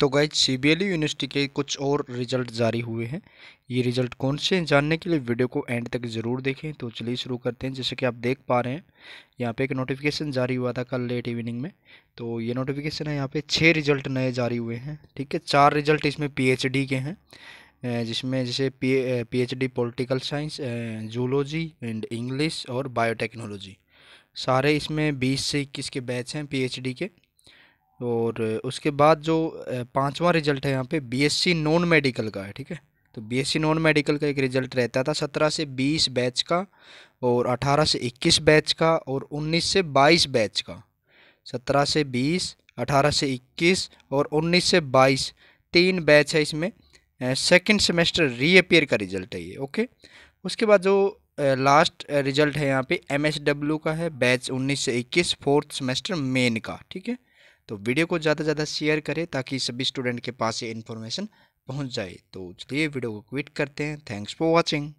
तो guys C B L university के कुछ और रिजल्ट जारी हुए हैं ये रिजल्ट कौन से हैं जानने के लिए वीडियो को एंड तक ज़रूर देखें तो चलिए शुरू करते हैं जैसे कि आप देख पा रहे हैं यहाँ पे एक नोटिफिकेशन जारी हुआ था कल लेट इवनिंग में तो ये नोटिफिकेशन है यहाँ पे छः रिजल्ट नए जारी हुए हैं ठीक है चार रिजल्ट इसमें पी के हैं जिसमें जैसे P H political science zoology and English और बायोटेक्नोलॉजी सारे इसमें बीस से इक्कीस के बैच हैं पी के और उसके बाद जो पांचवा रिजल्ट है यहाँ पे बीएससी नॉन मेडिकल का है ठीक है तो बीएससी नॉन मेडिकल का एक रिजल्ट रहता था सत्रह से बीस बैच का और अठारह से इक्कीस बैच का और उन्नीस से बाईस बैच का सत्रह से बीस अठारह से इक्कीस और उन्नीस से बाईस तीन बैच है इसमें सेकेंड सेमेस्टर रीअपेयर का रिजल्ट है ये ओके उसके बाद जो लास्ट रिजल्ट है यहाँ पे एम का है बैच उन्नीस से इक्कीस फोर्थ सेमेस्टर मेन का ठीक है तो वीडियो को ज़्यादा से ज़्यादा शेयर करें ताकि सभी स्टूडेंट के पास ये इन्फॉर्मेशन पहुँच जाए तो चलिए वीडियो को क्विट करते हैं थैंक्स फॉर वॉचिंग